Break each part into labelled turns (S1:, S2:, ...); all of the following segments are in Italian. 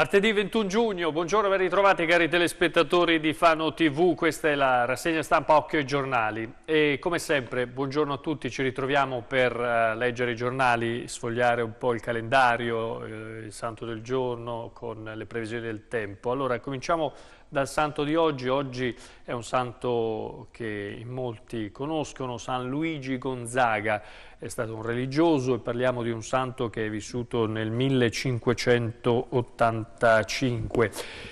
S1: Martedì 21 giugno, buongiorno ben ritrovati cari telespettatori di Fano TV, questa è la rassegna stampa Occhio ai giornali e come sempre buongiorno a tutti, ci ritroviamo per uh, leggere i giornali, sfogliare un po' il calendario, eh, il santo del giorno con le previsioni del tempo. Allora cominciamo dal santo di oggi. Oggi è un santo che in molti conoscono, San Luigi Gonzaga, è stato un religioso e parliamo di un santo che è vissuto nel 1585.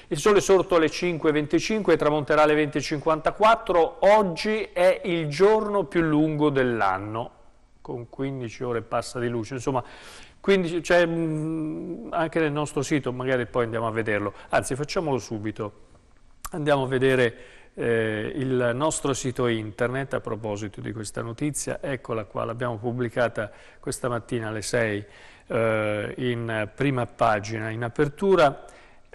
S1: Il sole è sorto alle 5.25 e tramonterà alle 20.54, oggi è il giorno più lungo dell'anno, con 15 ore passa di luce, insomma quindi c'è cioè, anche nel nostro sito, magari poi andiamo a vederlo, anzi facciamolo subito. Andiamo a vedere eh, il nostro sito internet a proposito di questa notizia, eccola qua, l'abbiamo pubblicata questa mattina alle 6 eh, in prima pagina, in apertura.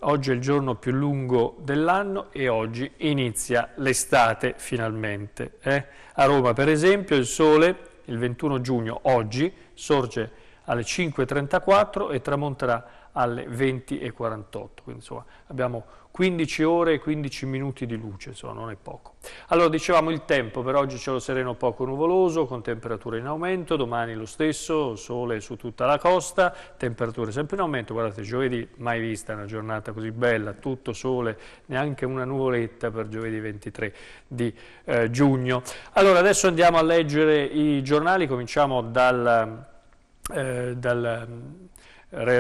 S1: Oggi è il giorno più lungo dell'anno e oggi inizia l'estate finalmente. Eh? A Roma per esempio il sole il 21 giugno, oggi, sorge alle 5.34 e tramonterà alle 20.48, quindi insomma abbiamo 15 ore e 15 minuti di luce, insomma non è poco. Allora dicevamo il tempo, per oggi cielo sereno poco nuvoloso, con temperature in aumento, domani lo stesso, sole su tutta la costa, temperature sempre in aumento, guardate giovedì mai vista una giornata così bella, tutto sole, neanche una nuvoletta per giovedì 23 di eh, giugno. Allora adesso andiamo a leggere i giornali, cominciamo dal... Eh, dal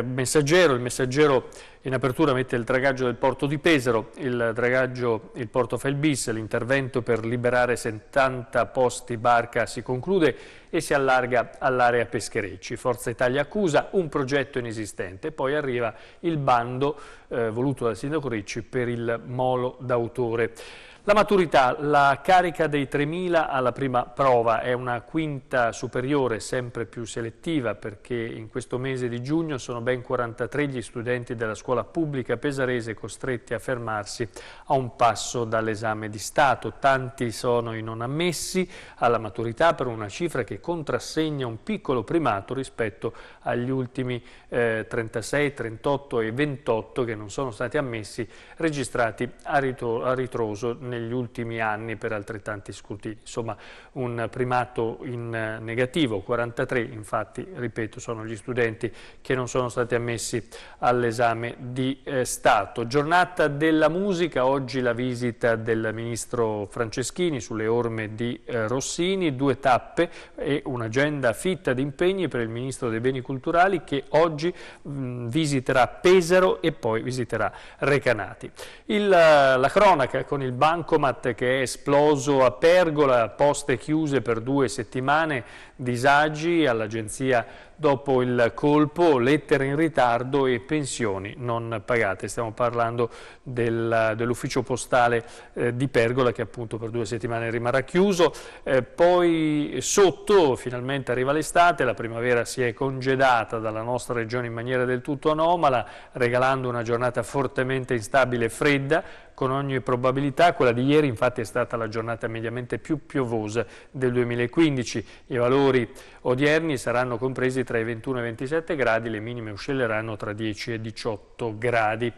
S1: Messaggero, il messaggero in apertura mette il dragaggio del porto di Pesaro, il dragaggio il porto Felbis, l'intervento per liberare 70 posti barca si conclude e si allarga all'area Pescherecci. Forza Italia accusa un progetto inesistente, poi arriva il bando eh, voluto dal sindaco Ricci per il molo d'autore. La maturità, la carica dei 3.000 alla prima prova è una quinta superiore sempre più selettiva perché in questo mese di giugno sono ben 43 gli studenti della scuola pubblica pesarese costretti a fermarsi a un passo dall'esame di Stato. Tanti sono i non ammessi alla maturità per una cifra che contrassegna un piccolo primato rispetto agli ultimi eh, 36, 38 e 28 che non sono stati ammessi registrati a, ritroso negli ultimi anni per altrettanti scrutini. Insomma, un primato in eh, negativo, 43 infatti, ripeto, sono gli studenti che non sono stati ammessi all'esame di eh, Stato. Giornata della musica, oggi la visita del ministro Franceschini sulle orme di eh, Rossini, due tappe e un'agenda fitta di impegni per il ministro dei beni culturali che oggi mh, visiterà Pesaro e poi visiterà Recanati. Il, eh, la cronaca con il banco bancomat che è esploso a Pergola, poste chiuse per due settimane, disagi all'agenzia dopo il colpo, lettere in ritardo e pensioni non pagate. Stiamo parlando del, dell'ufficio postale eh, di Pergola che appunto per due settimane rimarrà chiuso. Eh, poi sotto finalmente arriva l'estate, la primavera si è congedata dalla nostra regione in maniera del tutto anomala, regalando una giornata fortemente instabile e fredda, con ogni probabilità. Quella di ieri infatti è stata la giornata mediamente più piovosa del 2015. I valori odierni saranno compresi tra i 21 e i 27 gradi, le minime oscilleranno tra 10 e 18 gradi.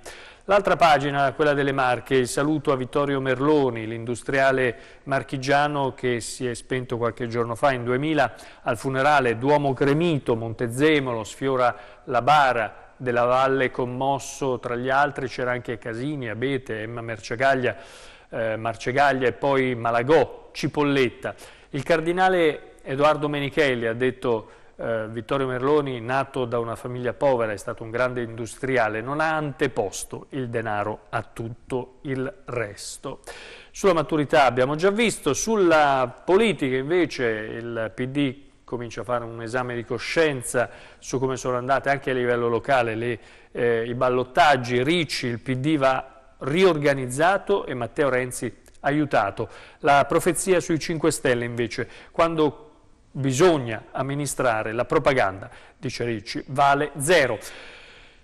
S1: L'altra pagina, quella delle Marche, il saluto a Vittorio Merloni, l'industriale marchigiano che si è spento qualche giorno fa in 2000 al funerale Duomo Cremito, Montezemolo, sfiora la bara della Valle commosso, tra gli altri c'era anche Casini, Abete, Emma Mercegaglia, eh, Marcegaglia e poi Malagò, Cipolletta. Il cardinale Edoardo Menichelli ha detto eh, Vittorio Merloni, nato da una famiglia povera, è stato un grande industriale, non ha anteposto il denaro a tutto il resto. Sulla maturità abbiamo già visto, sulla politica invece il PD comincia a fare un esame di coscienza su come sono andate anche a livello locale le, eh, i ballottaggi, Ricci, il PD va riorganizzato e Matteo Renzi aiutato. La profezia sui 5 Stelle invece, quando bisogna amministrare la propaganda, dice Ricci, vale zero.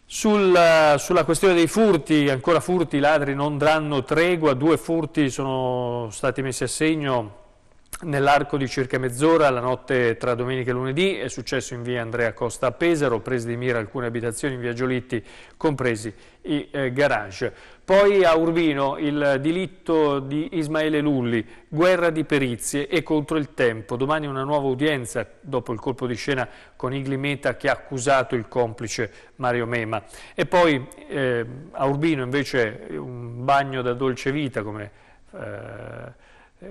S1: Sul, sulla questione dei furti, ancora furti, i ladri non danno tregua, due furti sono stati messi a segno Nell'arco di circa mezz'ora, la notte tra domenica e lunedì, è successo in via Andrea Costa a Pesaro, prese di mira alcune abitazioni in via Giolitti, compresi i eh, garage. Poi a Urbino il delitto di Ismaele Lulli, guerra di perizie e contro il tempo. Domani una nuova udienza dopo il colpo di scena con Igli Meta che ha accusato il complice Mario Mema. E poi eh, a Urbino invece un bagno da dolce vita come... Eh,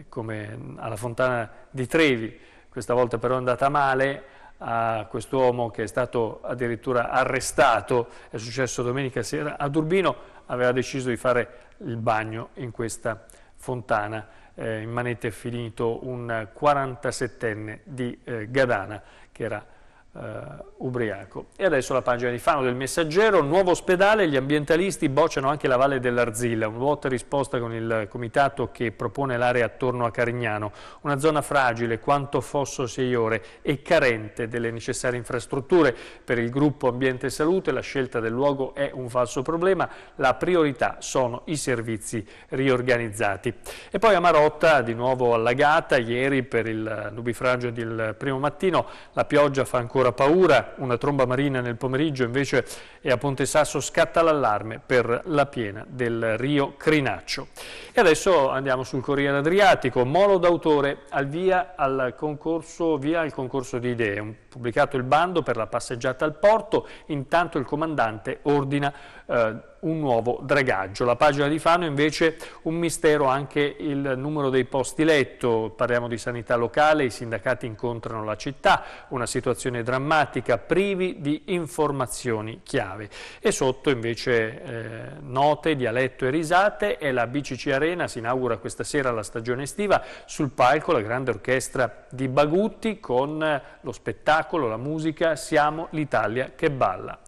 S1: come alla fontana di Trevi, questa volta però è andata male a quest'uomo che è stato addirittura arrestato, è successo domenica sera ad Urbino, aveva deciso di fare il bagno in questa fontana. Eh, in manette è finito un 47enne di eh, Gadana che era Uh, ubriaco. E adesso la pagina di Fano del Messaggero, nuovo ospedale, gli ambientalisti bocciano anche la Valle dell'Arzilla, un vuota risposta con il comitato che propone l'area attorno a Carignano, una zona fragile quanto fosso ore e carente delle necessarie infrastrutture. Per il gruppo Ambiente e Salute la scelta del luogo è un falso problema, la priorità sono i servizi riorganizzati. E poi a Marotta, di nuovo allagata, ieri per il nubifragio del primo mattino, la pioggia fa ancora ancora paura, una tromba marina nel pomeriggio invece e a Ponte Sasso scatta l'allarme per la piena del Rio Crinaccio. E adesso andiamo sul Corriere Adriatico, molo d'autore al via al concorso, via al concorso di idee, pubblicato il bando per la passeggiata al porto, intanto il comandante ordina eh, un nuovo dragaggio. La pagina di Fano invece un mistero anche il numero dei posti letto, parliamo di sanità locale, i sindacati incontrano la città, una situazione drammatica, privi di informazioni chiave. E sotto invece eh, note, dialetto e risate è la BCC Arena si inaugura questa sera la stagione estiva, sul palco la grande orchestra di Bagutti con lo spettacolo, la musica Siamo l'Italia che balla.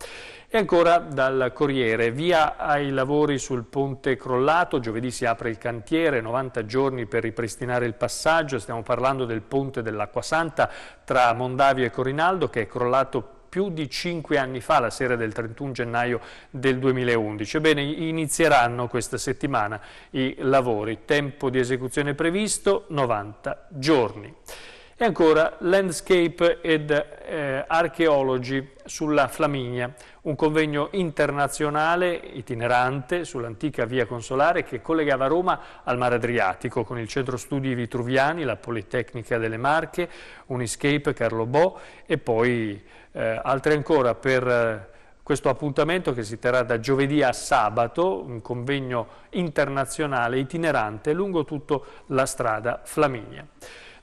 S1: E ancora dal Corriere, via ai lavori sul ponte crollato, giovedì si apre il cantiere, 90 giorni per ripristinare il passaggio, stiamo parlando del ponte dell'Acqua Santa tra Mondavio e Corinaldo che è crollato più di cinque anni fa, la sera del 31 gennaio del 2011. Ebbene, inizieranno questa settimana i lavori. Tempo di esecuzione previsto 90 giorni. E ancora Landscape ed eh, Archeologi sulla Flaminia, un convegno internazionale itinerante sull'antica via consolare che collegava Roma al mare Adriatico con il centro studi Vitruviani, la Politecnica delle Marche, Uniscape, Carlo Bo e poi eh, altre ancora per... Eh, questo appuntamento che si terrà da giovedì a sabato, un convegno internazionale itinerante lungo tutta la strada Flaminia.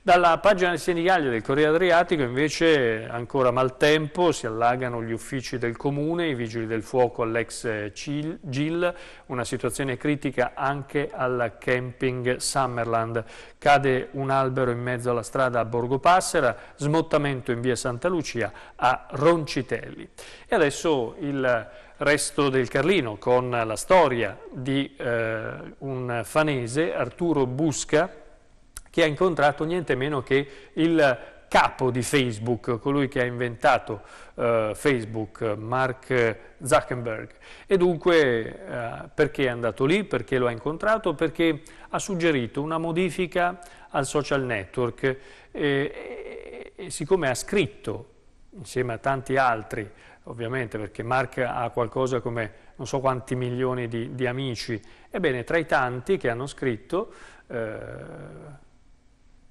S1: Dalla pagina del sindicale del Corriere Adriatico invece ancora maltempo, si allagano gli uffici del Comune, i vigili del fuoco all'ex GIL, una situazione critica anche al camping Summerland. Cade un albero in mezzo alla strada a Borgo Passera, smottamento in via Santa Lucia a Roncitelli. E adesso il resto del Carlino con la storia di eh, un fanese, Arturo Busca, che ha incontrato niente meno che il capo di Facebook, colui che ha inventato eh, Facebook, Mark Zuckerberg. E dunque eh, perché è andato lì, perché lo ha incontrato, perché ha suggerito una modifica al social network eh, e, e siccome ha scritto insieme a tanti altri, ovviamente perché Mark ha qualcosa come non so quanti milioni di, di amici, ebbene tra i tanti che hanno scritto eh,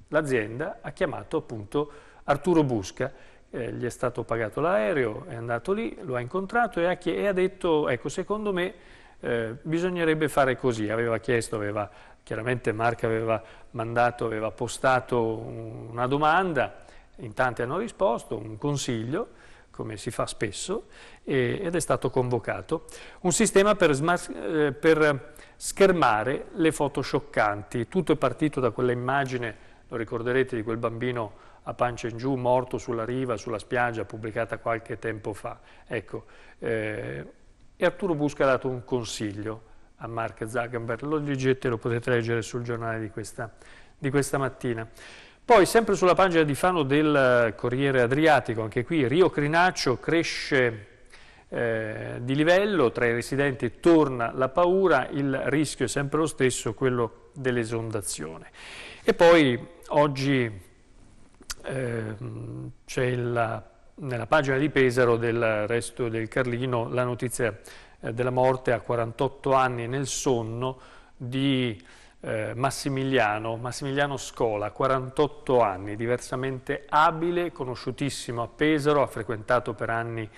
S1: l'azienda ha chiamato appunto Arturo Busca, eh, gli è stato pagato l'aereo, è andato lì, lo ha incontrato e ha, e ha detto, ecco, secondo me eh, bisognerebbe fare così, aveva chiesto, aveva, chiaramente Marca aveva mandato, aveva postato una domanda, in tanti hanno risposto, un consiglio, come si fa spesso, e, ed è stato convocato. Un sistema per, eh, per schermare le foto scioccanti, tutto è partito da quella immagine lo ricorderete di quel bambino a pancia in giù, morto sulla riva, sulla spiaggia, pubblicata qualche tempo fa. Ecco, eh, e Arturo Busca ha dato un consiglio a Mark Zuckerberg, lo leggete, lo potete leggere sul giornale di questa, di questa mattina. Poi, sempre sulla pagina di Fano del eh, Corriere Adriatico, anche qui, Rio Crinaccio cresce eh, di livello, tra i residenti torna la paura, il rischio è sempre lo stesso, quello dell'esondazione. E poi oggi eh, c'è il, nella pagina di Pesaro del resto del Carlino la notizia eh, della morte a 48 anni nel sonno di eh, Massimiliano, Massimiliano Scola, 48 anni, diversamente abile, conosciutissimo a Pesaro, ha frequentato per anni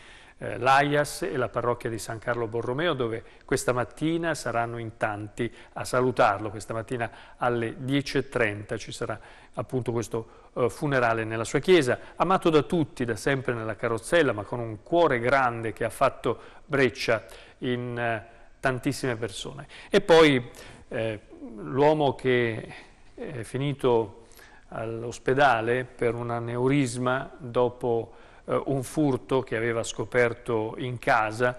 S1: eh, l'AIAS e la parrocchia di San Carlo Borromeo dove questa mattina saranno in tanti a salutarlo, questa mattina alle 10.30 ci sarà appunto questo eh, funerale nella sua chiesa, amato da tutti, da sempre nella carrozzella, ma con un cuore grande che ha fatto breccia in eh, tantissime persone. E poi eh, l'uomo che è finito all'ospedale per un aneurisma dopo eh, un furto che aveva scoperto in casa.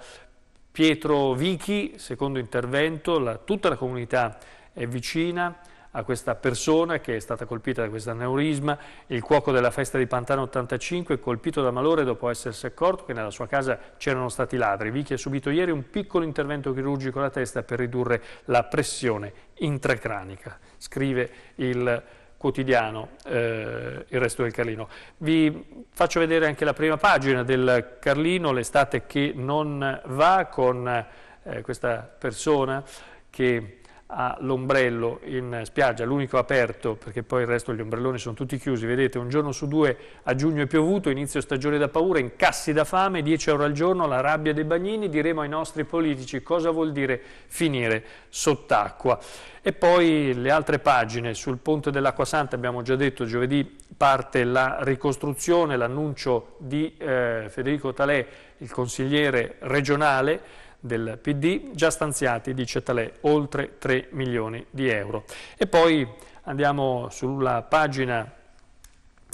S1: Pietro Vichi, secondo intervento, la, tutta la comunità è vicina a questa persona che è stata colpita da questo aneurisma, il cuoco della festa di Pantano 85 colpito da malore dopo essersi accorto che nella sua casa c'erano stati ladri. Vichi ha subito ieri un piccolo intervento chirurgico alla testa per ridurre la pressione intracranica, scrive il quotidiano eh, il resto del Carlino. Vi faccio vedere anche la prima pagina del Carlino, l'estate che non va, con eh, questa persona che ha l'ombrello in spiaggia, l'unico aperto, perché poi il resto gli ombrelloni sono tutti chiusi, vedete un giorno su due a giugno è piovuto, inizio stagione da paura, incassi da fame, 10 euro al giorno, la rabbia dei bagnini, diremo ai nostri politici cosa vuol dire finire sott'acqua. E poi le altre pagine, sul ponte dell'Acqua Santa abbiamo già detto giovedì parte la ricostruzione, l'annuncio di eh, Federico Talè, il consigliere regionale, del PD, già stanziati, dice Talè, oltre 3 milioni di euro. E poi andiamo sulla pagina,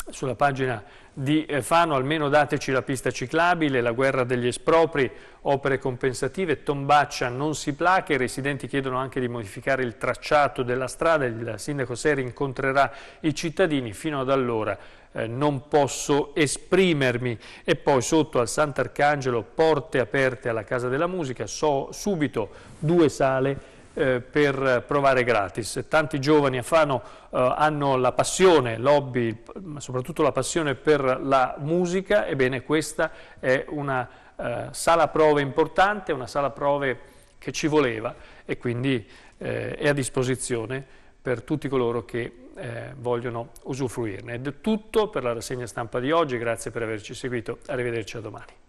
S1: sulla pagina di eh, Fano, almeno dateci la pista ciclabile, la guerra degli espropri, opere compensative, Tombaccia non si placa, i residenti chiedono anche di modificare il tracciato della strada, il sindaco Seri incontrerà i cittadini, fino ad allora eh, non posso esprimermi. E poi sotto al Sant'Arcangelo, porte aperte alla Casa della Musica, so subito due sale eh, per provare gratis. Tanti giovani a Fano eh, hanno la passione, l'hobby, ma soprattutto la passione per la musica, ebbene questa è una eh, sala prove importante, una sala prove che ci voleva e quindi è a disposizione per tutti coloro che eh, vogliono usufruirne. è tutto per la rassegna stampa di oggi, grazie per averci seguito, arrivederci a domani.